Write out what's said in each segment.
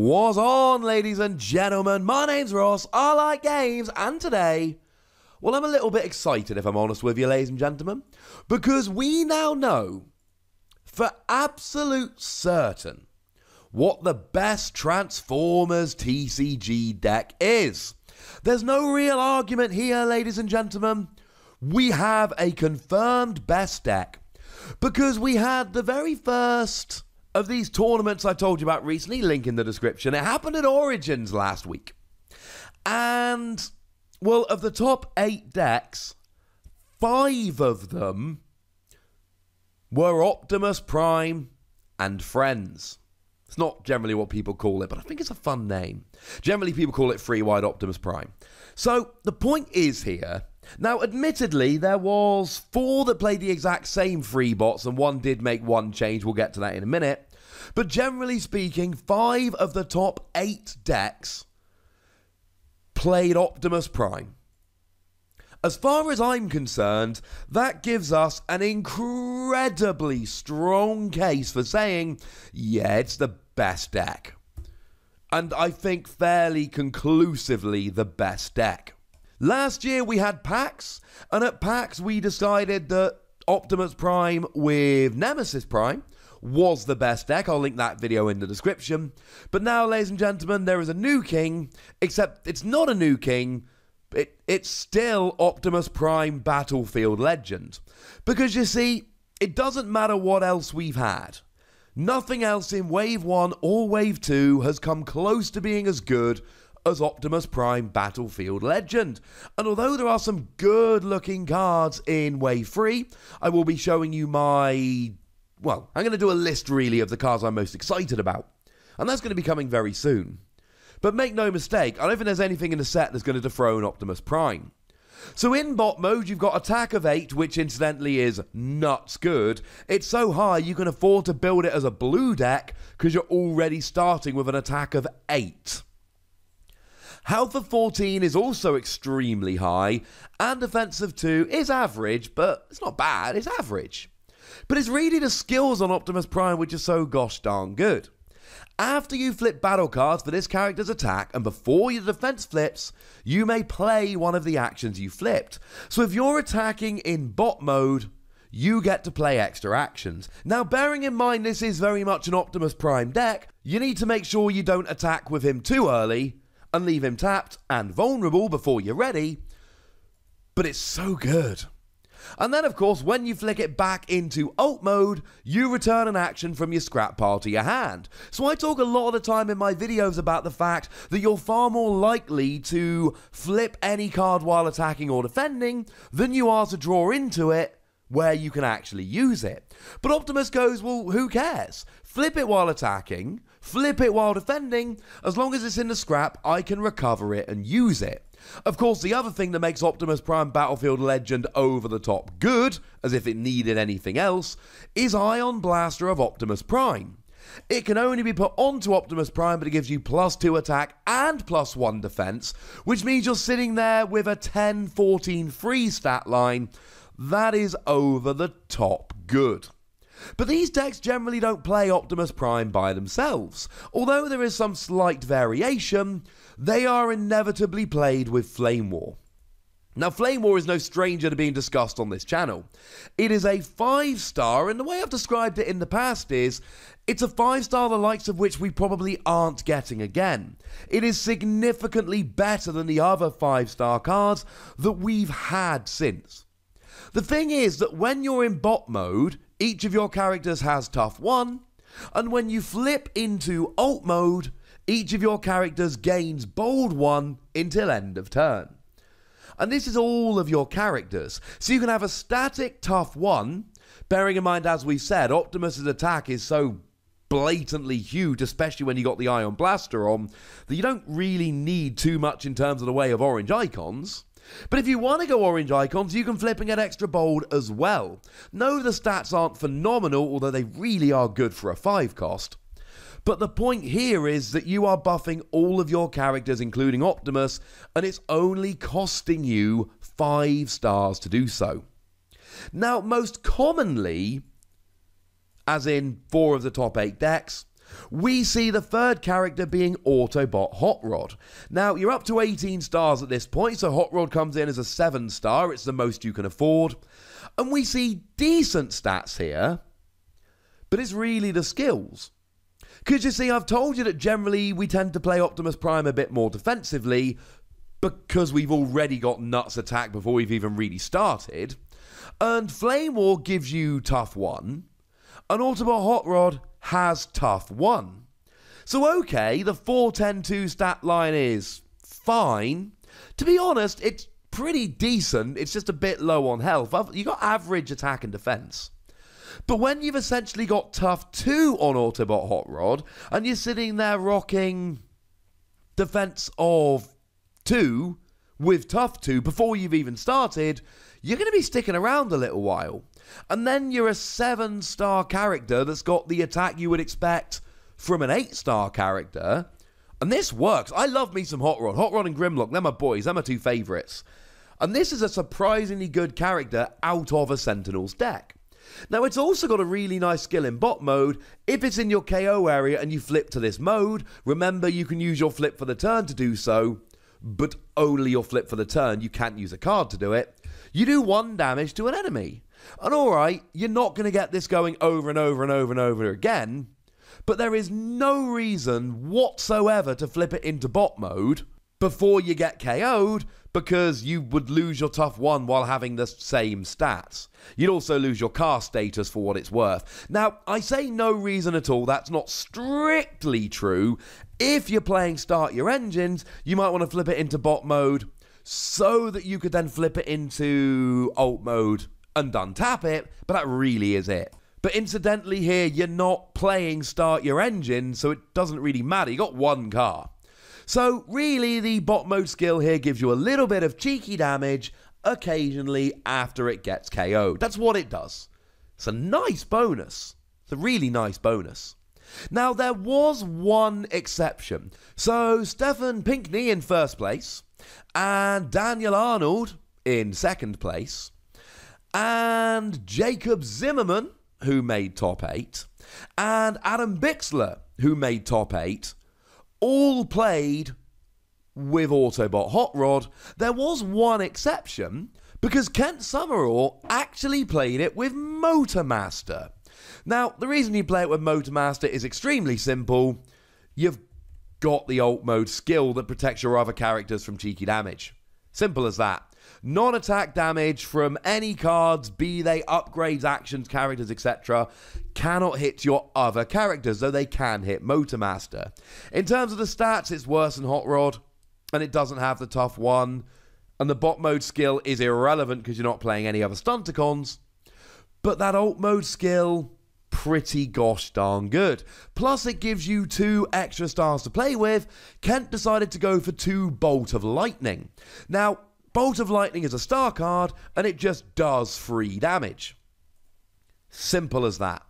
What's on, ladies and gentlemen. My name's Ross. I like games, and today, well, I'm a little bit excited, if I'm honest with you, ladies and gentlemen, because we now know for absolute certain what the best Transformers TCG deck is. There's no real argument here, ladies and gentlemen. We have a confirmed best deck because we had the very first of these tournaments I told you about recently, link in the description. It happened at Origins last week. And, well, of the top eight decks, five of them were Optimus Prime and Friends. It's not generally what people call it, but I think it's a fun name. Generally, people call it Free Wide Optimus Prime. So the point is here now, admittedly, there was four that played the exact same three bots, and one did make one change. We'll get to that in a minute. But generally speaking, five of the top eight decks played Optimus Prime. As far as I'm concerned, that gives us an incredibly strong case for saying, yeah, it's the best deck. And I think fairly conclusively the best deck. Last year we had PAX, and at PAX we decided that Optimus Prime with Nemesis Prime was the best deck. I'll link that video in the description. But now, ladies and gentlemen, there is a new king, except it's not a new king. It, it's still Optimus Prime Battlefield Legend. Because you see, it doesn't matter what else we've had. Nothing else in Wave 1 or Wave 2 has come close to being as good as Optimus Prime Battlefield Legend. And although there are some good looking cards in Wave 3, I will be showing you my. Well, I'm going to do a list really of the cards I'm most excited about. And that's going to be coming very soon. But make no mistake, I don't think there's anything in the set that's going to dethrone Optimus Prime. So in bot mode, you've got attack of 8, which incidentally is nuts good. It's so high you can afford to build it as a blue deck because you're already starting with an attack of 8. Health of 14 is also extremely high, and Defense of 2 is average, but it's not bad, it's average. But it's really the skills on Optimus Prime which are so gosh darn good. After you flip battle cards for this character's attack and before your defense flips, you may play one of the actions you flipped. So if you're attacking in bot mode, you get to play extra actions. Now, bearing in mind this is very much an Optimus Prime deck, you need to make sure you don't attack with him too early and leave him tapped and vulnerable before you're ready. But it's so good. And then, of course, when you flick it back into alt mode, you return an action from your scrap pile to your hand. So I talk a lot of the time in my videos about the fact that you're far more likely to flip any card while attacking or defending than you are to draw into it where you can actually use it. But Optimus goes, well, who cares? Flip it while attacking, flip it while defending. As long as it's in the scrap, I can recover it and use it. Of course, the other thing that makes Optimus Prime Battlefield Legend over the top good, as if it needed anything else, is Ion Blaster of Optimus Prime. It can only be put onto Optimus Prime, but it gives you plus 2 attack and plus 1 defense, which means you're sitting there with a 10 14 free stat line. That is over the top good. But these decks generally don't play Optimus Prime by themselves. Although there is some slight variation, they are inevitably played with Flame War. Now, Flame War is no stranger to being discussed on this channel. It is a five star, and the way I've described it in the past is it's a five star the likes of which we probably aren't getting again. It is significantly better than the other five star cards that we've had since. The thing is that when you're in bot mode, each of your characters has tough one, and when you flip into alt mode, each of your characters gains bold one until end of turn. And this is all of your characters, so you can have a static tough one, bearing in mind, as we said, Optimus's attack is so blatantly huge, especially when you got the Ion Blaster on, that you don't really need too much in terms of the way of orange icons. But if you want to go orange icons, you can flip and get extra bold as well. No, the stats aren't phenomenal, although they really are good for a 5 cost. But the point here is that you are buffing all of your characters, including Optimus, and it's only costing you 5 stars to do so. Now, most commonly, as in 4 of the top 8 decks, we see the third character being Autobot Hot Rod. Now, you're up to 18 stars at this point, so Hot Rod comes in as a 7 star, it's the most you can afford. And we see decent stats here, but it's really the skills. Because you see, I've told you that generally we tend to play Optimus Prime a bit more defensively because we've already got Nuts attack before we've even really started. And Flame War gives you Tough 1. An Autobot Hot Rod has tough one, So, okay, the 4102 stat line is fine. To be honest, it's pretty decent. It's just a bit low on health. You've got average attack and defense. But when you've essentially got tough 2 on Autobot Hot Rod and you're sitting there rocking defense of 2 with tough 2 before you've even started, you're going to be sticking around a little while. And then you're a seven star character that's got the attack you would expect from an eight star character. And this works. I love me some Hot Rod. Hot Rod and Grimlock, they're my boys. They're my two favourites. And this is a surprisingly good character out of a Sentinel's deck. Now, it's also got a really nice skill in bot mode. If it's in your KO area and you flip to this mode, remember you can use your flip for the turn to do so, but only your flip for the turn. You can't use a card to do it. You do one damage to an enemy. And all right, you're not going to get this going over and over and over and over again, but there is no reason whatsoever to flip it into bot mode before you get KO'd because you would lose your tough one while having the same stats. You'd also lose your car status for what it's worth. Now, I say no reason at all, that's not strictly true. If you're playing start your engines, you might want to flip it into bot mode so that you could then flip it into alt mode and untap it, but that really is it. But incidentally, here you're not playing Start Your Engine, so it doesn't really matter. You got one car. So, really, the bot mode skill here gives you a little bit of cheeky damage occasionally after it gets KO'd. That's what it does. It's a nice bonus. It's a really nice bonus. Now, there was one exception. So, Stefan Pinkney in first place and Daniel Arnold in second place and Jacob Zimmerman, who made top eight, and Adam Bixler, who made top eight, all played with Autobot Hot Rod. There was one exception because Kent Summerall actually played it with Motormaster. Now, the reason you play it with Motormaster is extremely simple. You've got the alt mode skill that protects your other characters from cheeky damage. Simple as that non attack damage from any cards, be they upgrades, actions, characters, etc., cannot hit your other characters, though they can hit Motormaster. In terms of the stats, it's worse than Hot Rod, and it doesn't have the tough one. And the bot mode skill is irrelevant because you're not playing any other Stunticons. But that alt mode skill, pretty gosh darn good. Plus, it gives you two extra stars to play with. Kent decided to go for two Bolt of Lightning. Now, Bolt of Lightning is a star card and it just does free damage. Simple as that.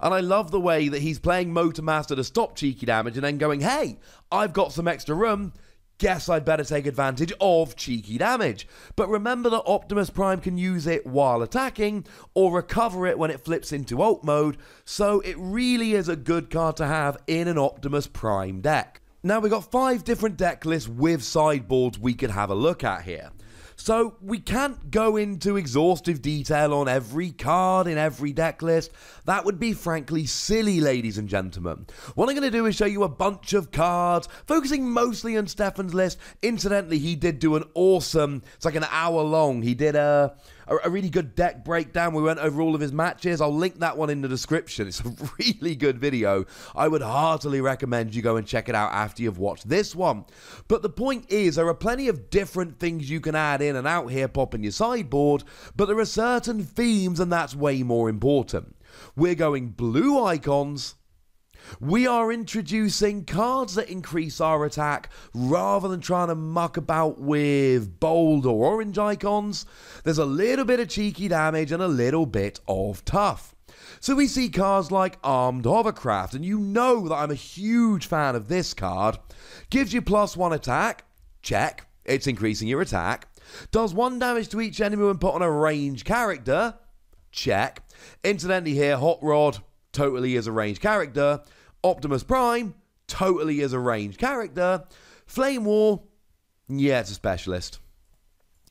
And I love the way that he's playing Motor Master to stop cheeky damage and then going, hey, I've got some extra room. Guess I'd better take advantage of cheeky damage. But remember that Optimus Prime can use it while attacking or recover it when it flips into alt mode, so it really is a good card to have in an Optimus Prime deck. Now we've got five different deck lists with sideboards we could have a look at here. So we can't go into exhaustive detail on every card in every deck list. That would be frankly silly, ladies and gentlemen. What I'm going to do is show you a bunch of cards, focusing mostly on Stefan's list. Incidentally, he did do an awesome, it's like an hour long. He did a a, a, really good deck breakdown. We went over all of his matches. I'll link that one in the description. It's a really good video. I would heartily recommend you go and check it out after you've watched this one. But the point is, there are plenty of different things you can add in and out here, pop in your sideboard, but there are certain themes, and that's way more important. We're going blue icons we are introducing cards that increase our attack rather than trying to muck about with bold or orange icons. There's a little bit of cheeky damage and a little bit of tough. So we see cards like Armed Hovercraft, and you know that I'm a huge fan of this card. Gives you plus one attack, check, it's increasing your attack. Does one damage to each enemy when put on a range character, check. Incidentally, here, Hot Rod totally is a ranged character. Optimus Prime, totally is a ranged character. Flame War, yeah, it's a specialist.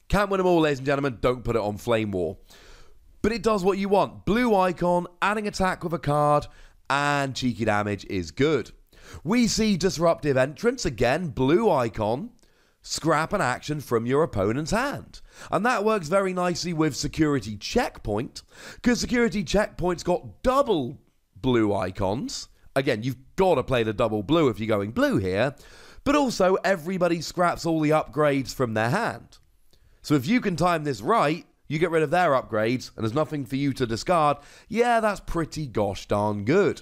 Can't win them all, ladies and gentlemen. Don't put it on Flame War. But it does what you want. Blue icon, adding attack with a card, and cheeky damage is good. We see Disruptive Entrance again, blue icon, scrap an action from your opponent's hand. And that works very nicely with Security Checkpoint, because Security Checkpoint's got double blue icons. Again, you've got to play the double blue if you're going blue here, but also everybody scraps all the upgrades from their hand. So if you can time this right, you get rid of their upgrades and there's nothing for you to discard. Yeah, that's pretty gosh darn good.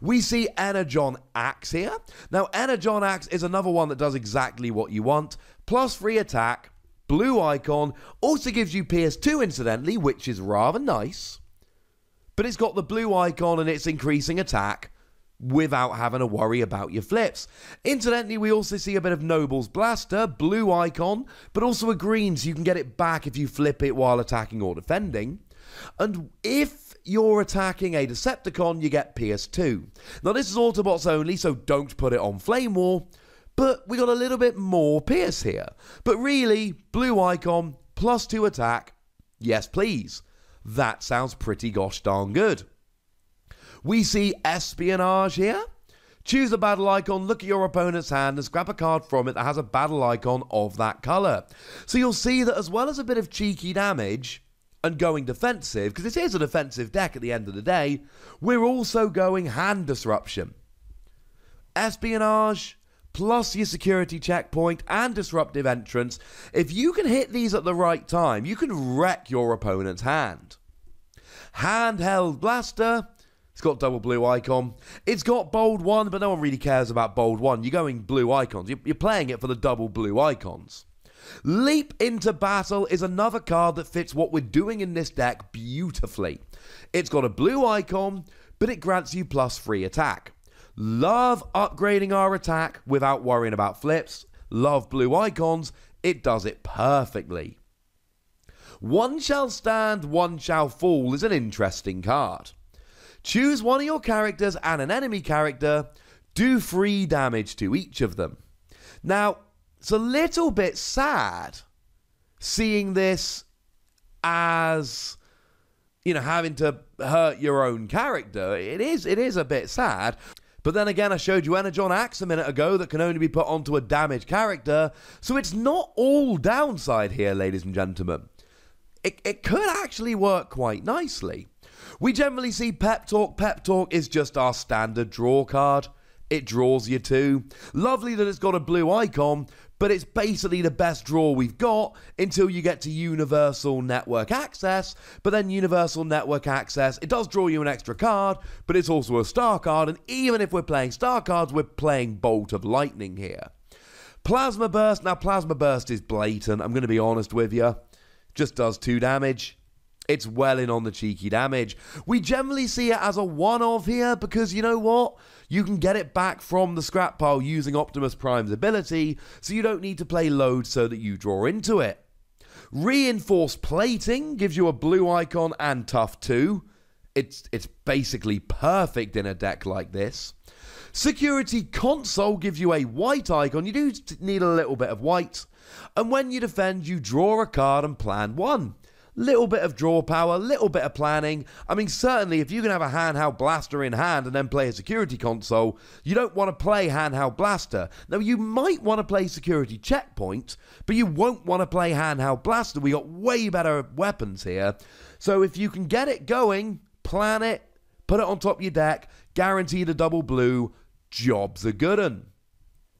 We see Energon Axe here. Now, Energon Axe is another one that does exactly what you want. Plus free attack, blue icon, also gives you PS2 incidentally, which is rather nice but it's got the blue icon and its increasing attack without having to worry about your flips. Incidentally, we also see a bit of Noble's Blaster, blue icon, but also a green so you can get it back if you flip it while attacking or defending. And if you're attacking a Decepticon, you get PS2. Now, this is Autobots only, so don't put it on Flame War, but we got a little bit more Pierce here. But really, blue icon, plus 2 attack, yes please. That sounds pretty gosh darn good. We see espionage here. Choose a battle icon, look at your opponent's hand, and scrap a card from it that has a battle icon of that colour. So you'll see that as well as a bit of cheeky damage and going defensive, because this is a defensive deck at the end of the day, we're also going hand disruption. Espionage, plus your security checkpoint and disruptive entrance, if you can hit these at the right time, you can wreck your opponent's hand. Handheld blaster. It's got double blue icon. It's got bold one, but no one really cares about bold one. You're going blue icons. You're playing it for the double blue icons. Leap into Battle is another card that fits what we're doing in this deck beautifully. It's got a blue icon, but it grants you plus 3 attack. Love upgrading our attack without worrying about flips. Love blue icons. It does it perfectly. One Shall Stand, One Shall Fall is an interesting card. Choose one of your characters and an enemy character. Do free damage to each of them. Now, it's a little bit sad seeing this as you know having to hurt your own character it is it is a bit sad but then again, I showed you Energon Axe a minute ago that can only be put onto a damaged character, so it's not all downside here, ladies and gentlemen. It, it could actually work quite nicely. We generally see pep talk. Pep talk is just our standard draw card. It draws you two. Lovely that it's got a blue icon, but it's basically the best draw we've got until you get to Universal Network Access. But then Universal Network Access, it does draw you an extra card, but it's also a star card. And even if we're playing star cards, we're playing Bolt of Lightning here. Plasma Burst. Now, Plasma Burst is blatant. I'm going to be honest with you. Just does two damage. It's well in on the cheeky damage. We generally see it as a one off here because you know what? You can get it back from the scrap pile using Optimus Prime's ability, so you don't need to play load so that you draw into it. Reinforced plating gives you a blue icon and tough 2. It's, it's basically perfect in a deck like this. Security console gives you a white icon. You do need a little bit of white. And when you defend, you draw a card and plan one. Little bit of draw power, little bit of planning. I mean, certainly if you can have a handheld blaster in hand and then play a security console, you don't want to play handheld blaster. Now, you might want to play security checkpoint, but you won't want to play handheld blaster. We got way better weapons here. So if you can get it going, plan it, put it on top of your deck, guaranteed a double blue, job's a good un.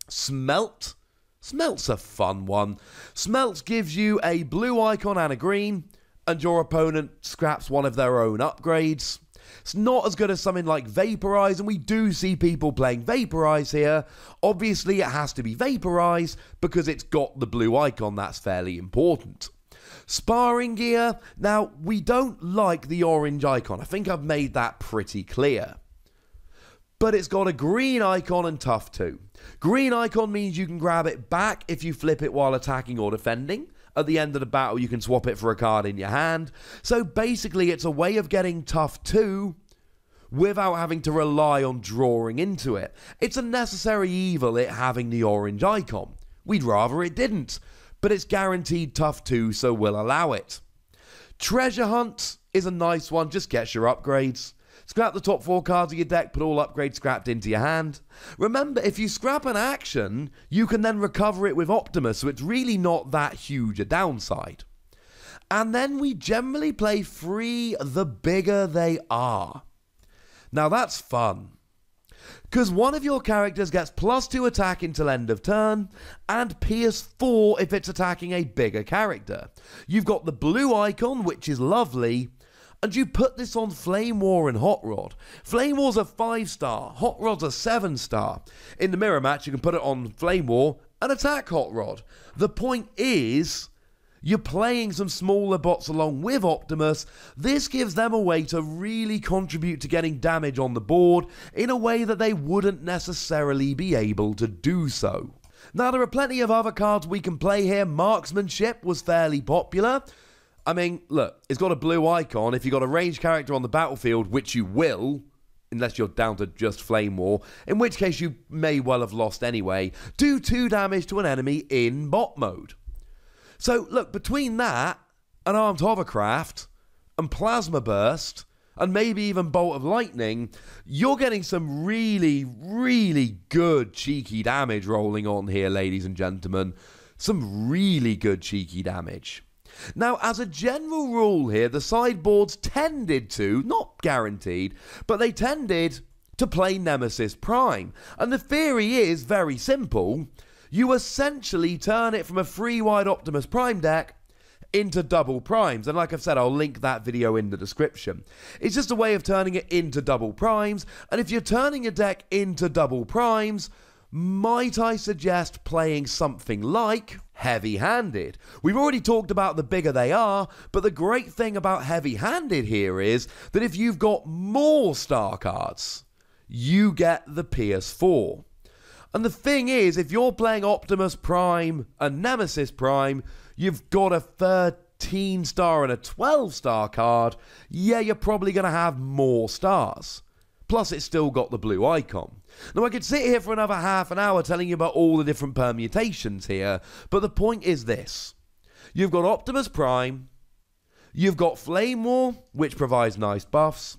Smelt. Smelt's a fun one. Smelt gives you a blue icon and a green and your opponent scraps one of their own upgrades. It's not as good as something like Vaporize, and we do see people playing Vaporize here. Obviously, it has to be Vaporize because it's got the blue icon, that's fairly important. Sparring gear, now we don't like the orange icon, I think I've made that pretty clear. But it's got a green icon and tough too. Green icon means you can grab it back if you flip it while attacking or defending. At the end of the battle, you can swap it for a card in your hand. So basically, it's a way of getting tough too without having to rely on drawing into it. It's a necessary evil, it having the orange icon. We'd rather it didn't, but it's guaranteed tough too, so we'll allow it. Treasure Hunt is a nice one, just gets your upgrades. Scrap the top four cards of your deck, put all upgrades scrapped into your hand. Remember, if you scrap an action, you can then recover it with Optimus, so it's really not that huge a downside. And then we generally play free the bigger they are. Now that's fun. Because one of your characters gets plus 2 attack until end of turn, and pierce 4 if it's attacking a bigger character. You've got the blue icon, which is lovely, and you put this on Flame War and Hot Rod. Flame War's a five star, Hot Rod's a seven star. In the mirror match, you can put it on Flame War and attack Hot Rod. The point is, you're playing some smaller bots along with Optimus. This gives them a way to really contribute to getting damage on the board in a way that they wouldn't necessarily be able to do so. Now, there are plenty of other cards we can play here. Marksmanship was fairly popular. I mean, look, it's got a blue icon. If you've got a ranged character on the battlefield, which you will, unless you're down to just flame war, in which case you may well have lost anyway, do two damage to an enemy in bot mode. So, look, between that, an armed hovercraft, and plasma burst, and maybe even bolt of lightning, you're getting some really, really good cheeky damage rolling on here, ladies and gentlemen. Some really good cheeky damage. Now, as a general rule here, the sideboards tended to, not guaranteed, but they tended to play Nemesis Prime. And the theory is very simple. You essentially turn it from a free wide Optimus Prime deck into double primes. And like I've said, I'll link that video in the description. It's just a way of turning it into double primes. And if you're turning a deck into double primes, might I suggest playing something like Heavy Handed? We've already talked about the bigger they are, but the great thing about Heavy Handed here is that if you've got more star cards, you get the PS4. And the thing is, if you're playing Optimus Prime and Nemesis Prime, you've got a 13 star and a 12 star card. Yeah, you're probably going to have more stars. Plus, it's still got the blue icon. Now, I could sit here for another half an hour telling you about all the different permutations here, but the point is this you've got Optimus Prime, you've got Flame War, which provides nice buffs.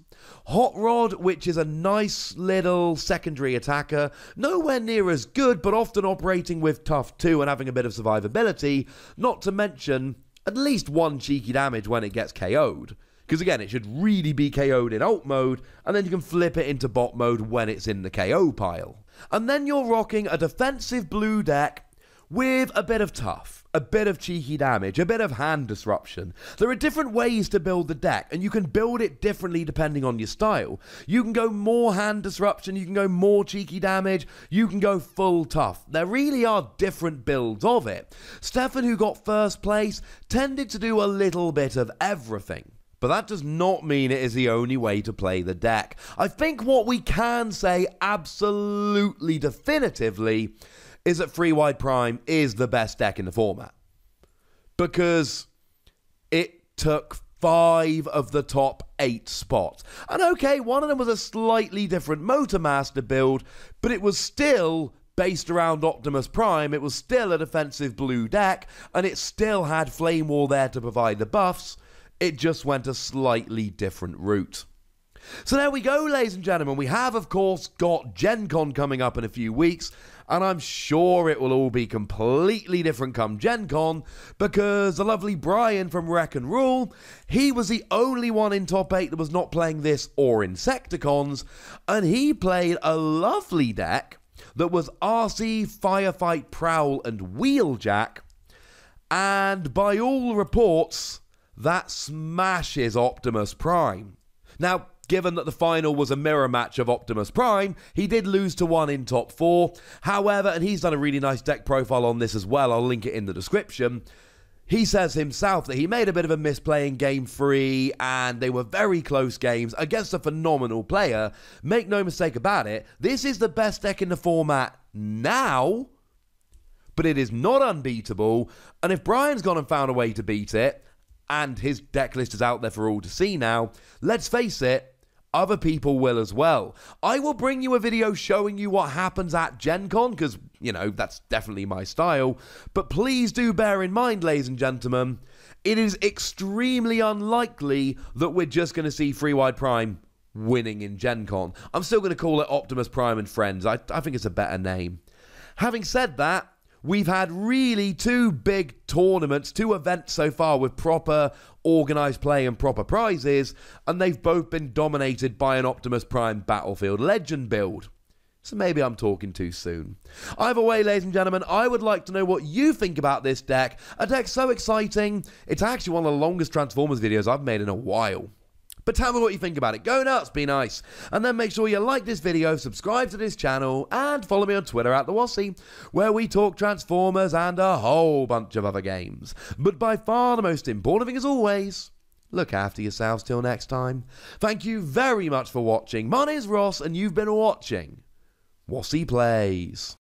Hot Rod, which is a nice little secondary attacker, nowhere near as good, but often operating with tough 2 and having a bit of survivability, not to mention at least one cheeky damage when it gets KO'd. Because again, it should really be KO'd in alt mode, and then you can flip it into bot mode when it's in the KO pile. And then you're rocking a defensive blue deck with a bit of tough, a bit of cheeky damage, a bit of hand disruption. There are different ways to build the deck, and you can build it differently depending on your style. You can go more hand disruption, you can go more cheeky damage, you can go full tough. There really are different builds of it. Stefan, who got first place, tended to do a little bit of everything. But that does not mean it is the only way to play the deck. I think what we can say absolutely definitively is that Free Wide Prime is the best deck in the format. Because it took five of the top eight spots. And okay, one of them was a slightly different Motor Master build, but it was still based around Optimus Prime. It was still a defensive blue deck, and it still had Flame Wall there to provide the buffs. It just went a slightly different route. So there we go, ladies and gentlemen. We have, of course, got Gen Con coming up in a few weeks, and I'm sure it will all be completely different come Gen Con because the lovely Brian from Wreck and Rule, he was the only one in top 8 that was not playing this or Insecticons, and he played a lovely deck that was RC, Firefight, Prowl, and Wheeljack, and by all reports, that smashes Optimus Prime. Now, given that the final was a mirror match of Optimus Prime, he did lose to one in top four. However, and he's done a really nice deck profile on this as well, I'll link it in the description. He says himself that he made a bit of a misplay in game three, and they were very close games against a phenomenal player. Make no mistake about it, this is the best deck in the format now, but it is not unbeatable. And if Brian's gone and found a way to beat it, and his deck list is out there for all to see now, let's face it, other people will as well. I will bring you a video showing you what happens at Gen Con, because, you know, that's definitely my style. But please do bear in mind, ladies and gentlemen, it is extremely unlikely that we're just going to see Free Wide Prime winning in Gen Con. I'm still going to call it Optimus Prime and Friends. I, I think it's a better name. Having said that, We've had really two big tournaments, two events so far with proper organised play and proper prizes, and they've both been dominated by an Optimus Prime Battlefield Legend build. So maybe I'm talking too soon. Either way, ladies and gentlemen, I would like to know what you think about this deck. A deck so exciting, it's actually one of the longest Transformers videos I've made in a while. But tell me what you think about it. Go nuts, be nice. And then make sure you like this video, subscribe to this channel, and follow me on Twitter at the Wassy, where we talk Transformers and a whole bunch of other games. But by far the most important thing as always, look after yourselves till next time. Thank you very much for watching. My name's Ross, and you've been watching Wassy Plays.